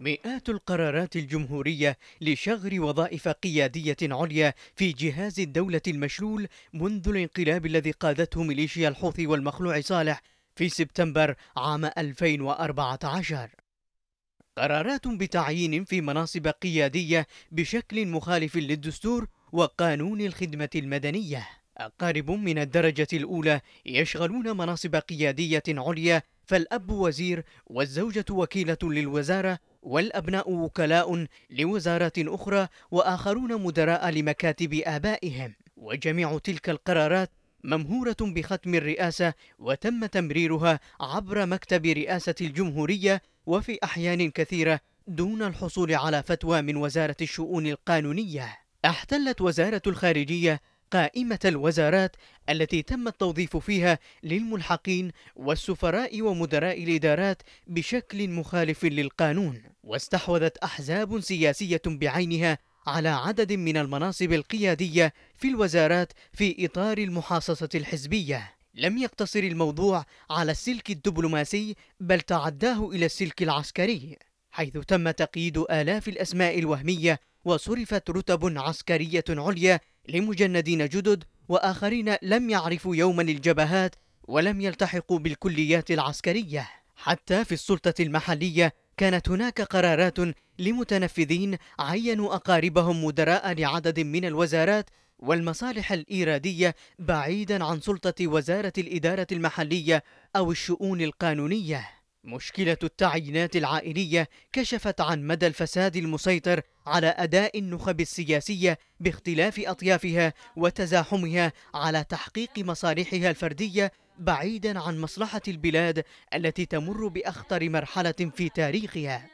مئات القرارات الجمهورية لشغر وظائف قيادية عليا في جهاز الدولة المشلول منذ الانقلاب الذي قادته ميليشيا الحوثي والمخلوع صالح في سبتمبر عام 2014 قرارات بتعيين في مناصب قيادية بشكل مخالف للدستور وقانون الخدمة المدنية أقارب من الدرجة الأولى يشغلون مناصب قيادية عليا فالأب وزير والزوجة وكيلة للوزارة والأبناء وكلاء لوزارات أخرى وآخرون مدراء لمكاتب آبائهم وجميع تلك القرارات ممهورة بختم الرئاسة وتم تمريرها عبر مكتب رئاسة الجمهورية وفي أحيان كثيرة دون الحصول على فتوى من وزارة الشؤون القانونية. احتلت وزارة الخارجية قائمة الوزارات التي تم التوظيف فيها للملحقين والسفراء ومدراء الإدارات بشكل مخالف للقانون واستحوذت أحزاب سياسية بعينها على عدد من المناصب القيادية في الوزارات في إطار المحاصصة الحزبية لم يقتصر الموضوع على السلك الدبلوماسي بل تعداه إلى السلك العسكري حيث تم تقييد آلاف الأسماء الوهمية وصرفت رتب عسكرية عليا لمجندين جدد وآخرين لم يعرفوا يوما الجبهات ولم يلتحقوا بالكليات العسكرية حتى في السلطة المحلية كانت هناك قرارات لمتنفذين عينوا أقاربهم مدراء لعدد من الوزارات والمصالح الإيرادية بعيدا عن سلطة وزارة الإدارة المحلية أو الشؤون القانونية مشكلة التعيينات العائلية كشفت عن مدى الفساد المسيطر على أداء النخب السياسية باختلاف أطيافها وتزاحمها على تحقيق مصالحها الفردية بعيدا عن مصلحة البلاد التي تمر بأخطر مرحلة في تاريخها